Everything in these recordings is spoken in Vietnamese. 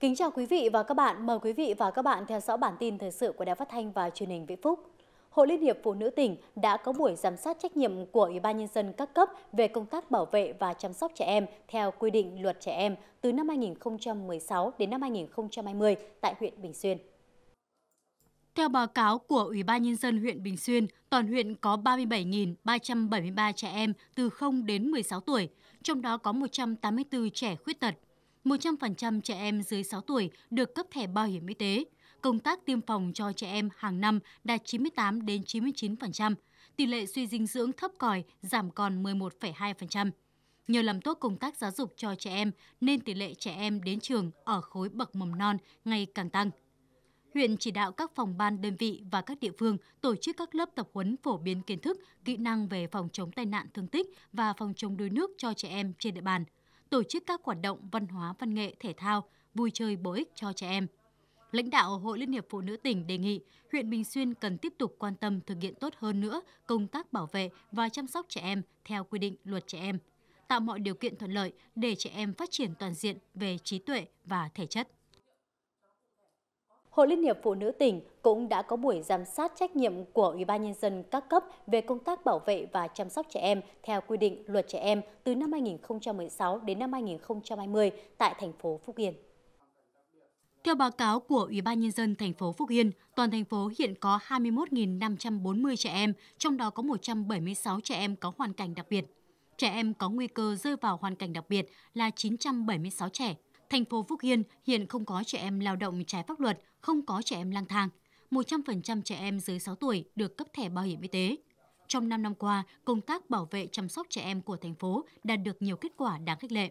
Kính chào quý vị và các bạn, mời quý vị và các bạn theo dõi bản tin thời sự của Đài Phát thanh và Truyền hình Vĩnh Phúc. Hội Liên hiệp Phụ nữ tỉnh đã có buổi giám sát trách nhiệm của Ủy ban Nhân dân các cấp về công tác bảo vệ và chăm sóc trẻ em theo quy định luật trẻ em từ năm 2016 đến năm 2020 tại huyện Bình Xuyên. Theo báo cáo của Ủy ban Nhân dân huyện Bình Xuyên, toàn huyện có 37.373 trẻ em từ 0 đến 16 tuổi, trong đó có 184 trẻ khuyết tật. 100% trẻ em dưới 6 tuổi được cấp thẻ bảo hiểm y tế, công tác tiêm phòng cho trẻ em hàng năm đạt 98 đến 99%, tỷ lệ suy dinh dưỡng thấp còi giảm còn 11,2%. Nhờ làm tốt công tác giáo dục cho trẻ em nên tỷ lệ trẻ em đến trường ở khối bậc mầm non ngày càng tăng. Huyện chỉ đạo các phòng ban đơn vị và các địa phương tổ chức các lớp tập huấn phổ biến kiến thức, kỹ năng về phòng chống tai nạn thương tích và phòng chống đuối nước cho trẻ em trên địa bàn, tổ chức các hoạt động văn hóa văn nghệ thể thao, vui chơi bổ ích cho trẻ em lãnh đạo Hội Liên hiệp Phụ nữ tỉnh đề nghị huyện Bình Xuyên cần tiếp tục quan tâm thực hiện tốt hơn nữa công tác bảo vệ và chăm sóc trẻ em theo quy định luật trẻ em, tạo mọi điều kiện thuận lợi để trẻ em phát triển toàn diện về trí tuệ và thể chất. Hội Liên hiệp Phụ nữ tỉnh cũng đã có buổi giám sát trách nhiệm của Ủy ban nhân dân các cấp về công tác bảo vệ và chăm sóc trẻ em theo quy định Luật trẻ em từ năm 2016 đến năm 2020 tại thành phố Phúc Yên. Theo báo cáo của Ủy ban nhân dân thành phố Phúc Yên, toàn thành phố hiện có 21.540 trẻ em, trong đó có 176 trẻ em có hoàn cảnh đặc biệt. Trẻ em có nguy cơ rơi vào hoàn cảnh đặc biệt là 976 trẻ. Thành phố Phúc Yên hiện không có trẻ em lao động trái pháp luật, không có trẻ em lang thang. 100% trẻ em dưới 6 tuổi được cấp thẻ bảo hiểm y tế. Trong 5 năm qua, công tác bảo vệ chăm sóc trẻ em của thành phố đạt được nhiều kết quả đáng khích lệ.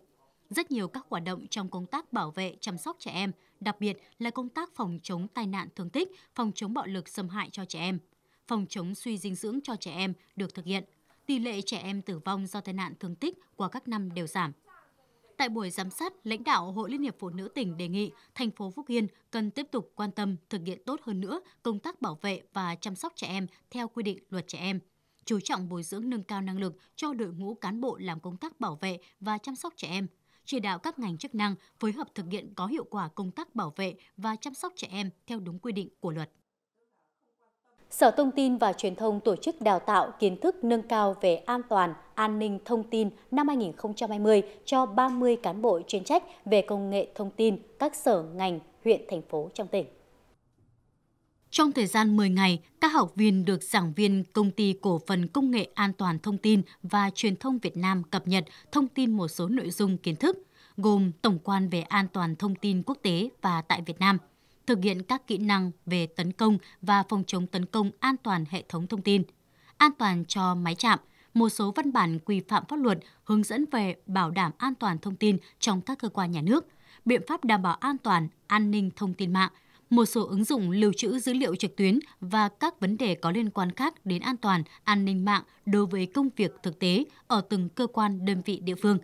Rất nhiều các hoạt động trong công tác bảo vệ chăm sóc trẻ em – đặc biệt là công tác phòng chống tai nạn thương tích, phòng chống bạo lực xâm hại cho trẻ em. Phòng chống suy dinh dưỡng cho trẻ em được thực hiện. Tỷ lệ trẻ em tử vong do tai nạn thương tích qua các năm đều giảm. Tại buổi giám sát, lãnh đạo Hội Liên hiệp Phụ nữ tỉnh đề nghị thành phố Phúc Yên cần tiếp tục quan tâm thực hiện tốt hơn nữa công tác bảo vệ và chăm sóc trẻ em theo quy định luật trẻ em chú trọng bồi dưỡng nâng cao năng lực cho đội ngũ cán bộ làm công tác bảo vệ và chăm sóc trẻ em, chỉ đạo các ngành chức năng phối hợp thực hiện có hiệu quả công tác bảo vệ và chăm sóc trẻ em theo đúng quy định của luật. Sở Thông tin và Truyền thông tổ chức đào tạo kiến thức nâng cao về an toàn, an ninh thông tin năm 2020 cho 30 cán bộ chuyên trách về công nghệ thông tin các sở ngành, huyện, thành phố trong tỉnh. Trong thời gian 10 ngày, các học viên được giảng viên Công ty Cổ phần Công nghệ An toàn Thông tin và Truyền thông Việt Nam cập nhật thông tin một số nội dung kiến thức, gồm tổng quan về an toàn thông tin quốc tế và tại Việt Nam, thực hiện các kỹ năng về tấn công và phòng chống tấn công an toàn hệ thống thông tin, an toàn cho máy chạm, một số văn bản quy phạm pháp luật hướng dẫn về bảo đảm an toàn thông tin trong các cơ quan nhà nước, biện pháp đảm bảo an toàn, an ninh thông tin mạng – một số ứng dụng lưu trữ dữ liệu trực tuyến và các vấn đề có liên quan khác đến an toàn, an ninh mạng đối với công việc thực tế ở từng cơ quan đơn vị địa phương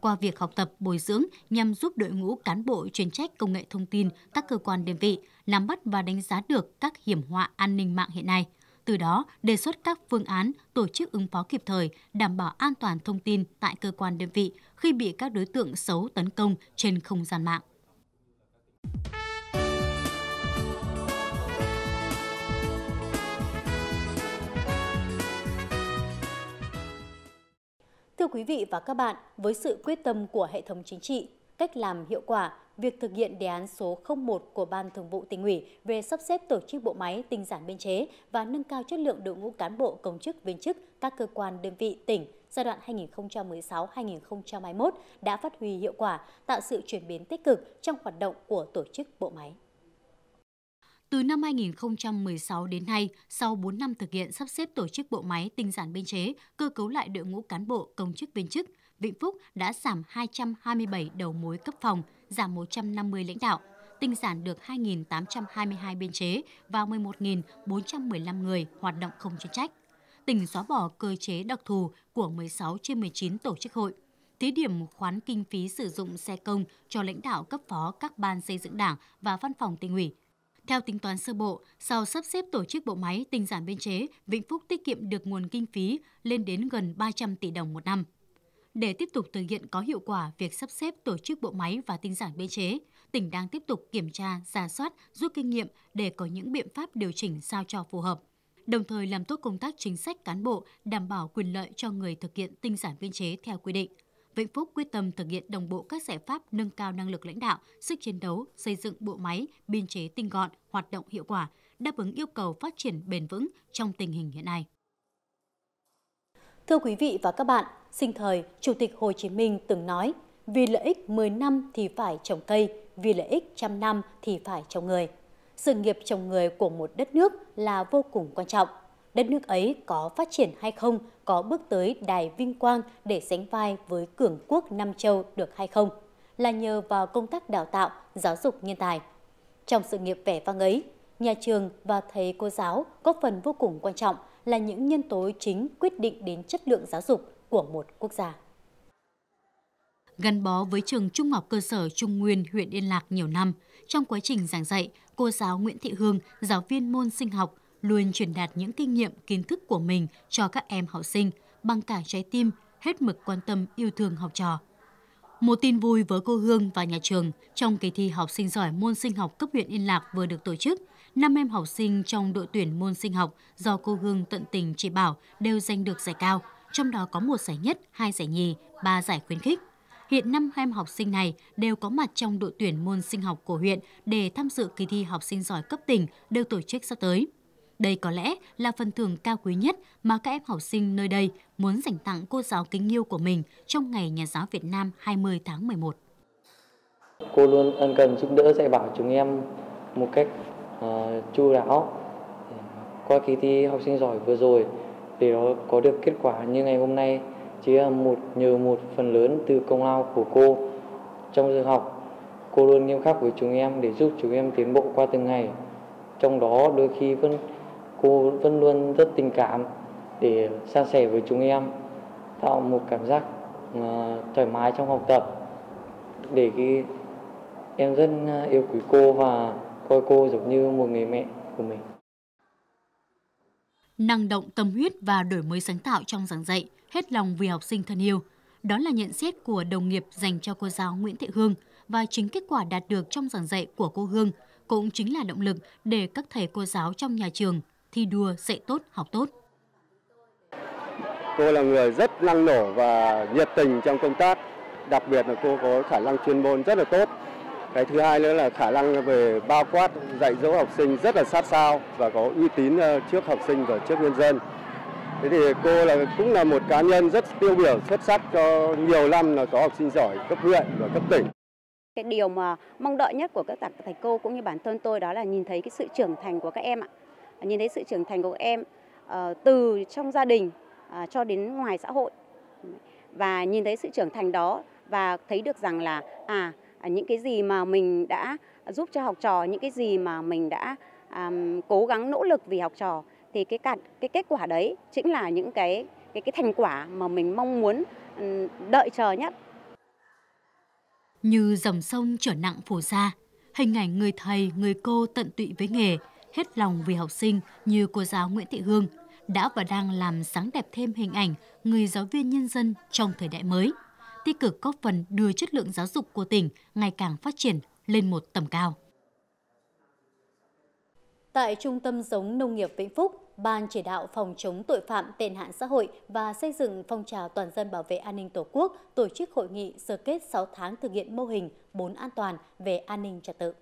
qua việc học tập bồi dưỡng nhằm giúp đội ngũ cán bộ chuyên trách công nghệ thông tin các cơ quan đơn vị nắm bắt và đánh giá được các hiểm họa an ninh mạng hiện nay từ đó đề xuất các phương án tổ chức ứng phó kịp thời đảm bảo an toàn thông tin tại cơ quan đơn vị khi bị các đối tượng xấu tấn công trên không gian mạng Thưa quý vị và các bạn, với sự quyết tâm của hệ thống chính trị, cách làm hiệu quả, việc thực hiện đề án số 01 của Ban Thường vụ tỉnh ủy về sắp xếp tổ chức bộ máy, tinh giản biên chế và nâng cao chất lượng đội ngũ cán bộ công chức viên chức các cơ quan đơn vị tỉnh giai đoạn 2016-2021 đã phát huy hiệu quả, tạo sự chuyển biến tích cực trong hoạt động của tổ chức bộ máy. Từ năm 2016 đến nay, sau 4 năm thực hiện sắp xếp tổ chức bộ máy tinh giản biên chế, cơ cấu lại đội ngũ cán bộ công chức viên chức, Vĩnh Phúc đã giảm 227 đầu mối cấp phòng, giảm 150 lãnh đạo, tinh giản được 2.822 biên chế và 11.415 người hoạt động không chuyên trách. Tỉnh xóa bỏ cơ chế đặc thù của 16 trên 19 tổ chức hội, thí điểm khoán kinh phí sử dụng xe công cho lãnh đạo cấp phó các ban xây dựng đảng và văn phòng tỉnh ủy theo tính toán sơ bộ, sau sắp xếp tổ chức bộ máy tinh giản biên chế, Vĩnh Phúc tiết kiệm được nguồn kinh phí lên đến gần 300 tỷ đồng một năm. Để tiếp tục thực hiện có hiệu quả việc sắp xếp tổ chức bộ máy và tinh giản biên chế, tỉnh đang tiếp tục kiểm tra, giả soát, rút kinh nghiệm để có những biện pháp điều chỉnh sao cho phù hợp đồng thời làm tốt công tác chính sách cán bộ, đảm bảo quyền lợi cho người thực hiện tinh giản biên chế theo quy định. Vĩnh Phúc quyết tâm thực hiện đồng bộ các giải pháp nâng cao năng lực lãnh đạo, sức chiến đấu, xây dựng bộ máy, biên chế tinh gọn, hoạt động hiệu quả, đáp ứng yêu cầu phát triển bền vững trong tình hình hiện nay. Thưa quý vị và các bạn, sinh thời, Chủ tịch Hồ Chí Minh từng nói, vì lợi ích 10 năm thì phải trồng cây, vì lợi ích trăm năm thì phải trồng người. Sự nghiệp trồng người của một đất nước là vô cùng quan trọng – đất nước ấy có phát triển hay không, có bước tới đài vinh quang để sánh vai với cường quốc Nam Châu được hay không, là nhờ vào công tác đào tạo, giáo dục nhân tài. Trong sự nghiệp vẻ vang ấy, nhà trường và thầy cô giáo có phần vô cùng quan trọng là những nhân tố chính quyết định đến chất lượng giáo dục của một quốc gia. Gắn bó với trường Trung học cơ sở Trung Nguyên huyện Yên Lạc nhiều năm, trong quá trình giảng dạy, cô giáo Nguyễn Thị Hương, giáo viên môn sinh học, luôn truyền đạt những kinh nghiệm, kiến thức của mình cho các em học sinh bằng cả trái tim, hết mực quan tâm yêu thương học trò. Một tin vui với cô Hương và nhà trường trong kỳ thi học sinh giỏi môn sinh học cấp huyện Yên Lạc vừa được tổ chức, năm em học sinh trong đội tuyển môn sinh học do cô Hương tận tình chỉ bảo đều giành được giải cao, trong đó có một giải nhất, hai giải nhì, ba giải khuyến khích. Hiện năm em học sinh này đều có mặt trong đội tuyển môn sinh học của huyện để tham dự kỳ thi học sinh giỏi cấp tỉnh được tổ chức sắp tới. Đây có lẽ là phần thưởng cao quý nhất mà các em học sinh nơi đây muốn dành tặng cô giáo kính yêu của mình trong ngày Nhà giáo Việt Nam 20 tháng 11. Cô luôn ân cần giúp đỡ dạy bảo chúng em một cách uh, chu đáo. Qua kỳ thi học sinh giỏi vừa rồi để đó có được kết quả như ngày hôm nay chỉ là một nhờ một phần lớn từ công lao của cô trong giờ học. Cô luôn nghiêm khắc với chúng em để giúp chúng em tiến bộ qua từng ngày. Trong đó đôi khi vẫn cô vẫn luôn rất tình cảm để san sẻ với chúng em tạo một cảm giác à, thoải mái trong học tập để khi em rất à, yêu quý cô và coi cô giống như một người mẹ của mình năng động tâm huyết và đổi mới sáng tạo trong giảng dạy, hết lòng vì học sinh thân yêu. Đó là nhận xét của đồng nghiệp dành cho cô giáo Nguyễn Thị Hương và chính kết quả đạt được trong giảng dạy của cô Hương cũng chính là động lực để các thầy cô giáo trong nhà trường thi đua dạy tốt, học tốt. Cô là người rất năng nổ và nhiệt tình trong công tác, đặc biệt là cô có khả năng chuyên môn rất là tốt. Cái thứ hai nữa là khả năng về bao quát dạy dỗ học sinh rất là sát sao và có uy tín ờ, trước học sinh và trước nhân dân. Thế thì cô là cũng là một cá nhân rất tiêu biểu xuất sắc cho nhiều năm là có học sinh giỏi cấp huyện và cấp tỉnh. Cái điều mà mong đợi nhất của các thầy cô cũng như bản thân tôi đó là nhìn thấy cái sự trưởng thành của các em ạ nhìn thấy sự trưởng thành của em ờ, từ trong gia đình à, cho đến ngoài xã hội và nhìn thấy sự trưởng thành đó và thấy được rằng là à những cái gì mà mình đã giúp cho học trò những cái gì mà mình đã um, cố gắng nỗ lực vì học trò thì cái cả, cái kết quả đấy chính là những cái cái cái thành quả mà mình mong muốn đợi chờ nhất như dòng sông trở nặng phù ra hình ảnh người thầy người cô tận tụy với nghề hết lòng vì học sinh như cô giáo Nguyễn Thị Hương đã và đang làm sáng đẹp thêm hình ảnh người giáo viên nhân dân trong thời đại mới, tích cực góp phần đưa chất lượng giáo dục của tỉnh ngày càng phát triển lên một tầm cao. Tại Trung tâm Giống Nông nghiệp Vĩnh Phúc, Ban chỉ đạo phòng chống tội phạm tệ nạn xã hội và xây dựng phong trào toàn dân bảo vệ an ninh Tổ quốc tổ chức hội nghị sơ kết 6 tháng thực hiện mô hình 4 an toàn về an ninh trật tự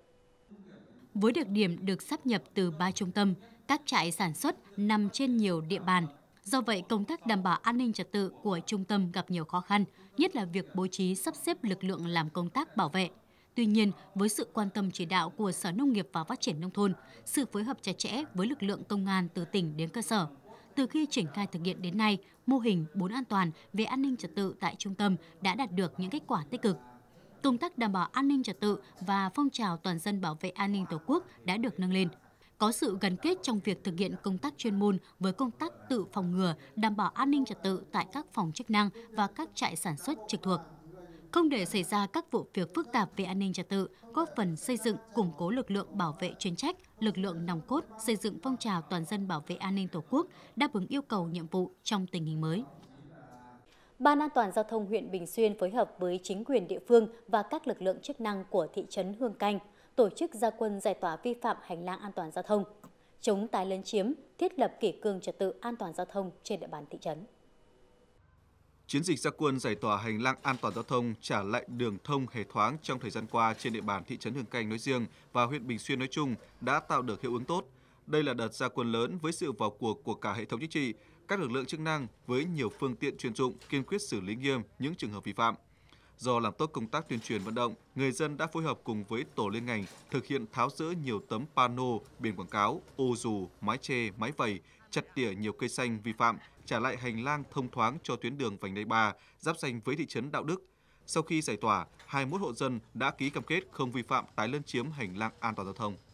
với đặc điểm được sắp nhập từ ba trung tâm, các trại sản xuất nằm trên nhiều địa bàn. Do vậy, công tác đảm bảo an ninh trật tự của trung tâm gặp nhiều khó khăn, nhất là việc bố trí sắp xếp lực lượng làm công tác bảo vệ. Tuy nhiên, với sự quan tâm chỉ đạo của Sở Nông nghiệp và Phát triển Nông thôn, sự phối hợp chặt chẽ với lực lượng công an từ tỉnh đến cơ sở, từ khi triển khai thực hiện đến nay, mô hình 4 an toàn về an ninh trật tự tại trung tâm đã đạt được những kết quả tích cực công tác đảm bảo an ninh trật tự và phong trào toàn dân bảo vệ an ninh Tổ quốc đã được nâng lên. Có sự gắn kết trong việc thực hiện công tác chuyên môn với công tác tự phòng ngừa, đảm bảo an ninh trật tự tại các phòng chức năng và các trại sản xuất trực thuộc. Không để xảy ra các vụ việc phức tạp về an ninh trật tự, góp phần xây dựng, củng cố lực lượng bảo vệ chuyên trách, lực lượng nòng cốt, xây dựng phong trào toàn dân bảo vệ an ninh Tổ quốc, đáp ứng yêu cầu nhiệm vụ trong tình hình mới. Ban an toàn giao thông huyện Bình Xuyên phối hợp với chính quyền địa phương và các lực lượng chức năng của thị trấn Hương Canh tổ chức gia quân giải tỏa vi phạm hành lang an toàn giao thông, chống tái lấn chiếm, thiết lập kỷ cương trật tự an toàn giao thông trên địa bàn thị trấn. Chiến dịch gia quân giải tỏa hành lang an toàn giao thông trả lại đường thông hề thoáng trong thời gian qua trên địa bàn thị trấn Hương Canh nói riêng và huyện Bình Xuyên nói chung đã tạo được hiệu ứng tốt. Đây là đợt gia quân lớn với sự vào cuộc của cả hệ thống chính trị, các lực lượng chức năng với nhiều phương tiện chuyên dụng kiên quyết xử lý nghiêm những trường hợp vi phạm. Do làm tốt công tác tuyên truyền vận động, người dân đã phối hợp cùng với tổ liên ngành thực hiện tháo rỡ nhiều tấm pano, biển quảng cáo, ô dù, mái che, mái vầy, chặt tỉa nhiều cây xanh vi phạm, trả lại hành lang thông thoáng cho tuyến đường vành đai 3 giáp danh với thị trấn Đạo Đức. Sau khi giải tỏa, 21 hộ dân đã ký cam kết không vi phạm tái lấn chiếm hành lang an toàn giao thông.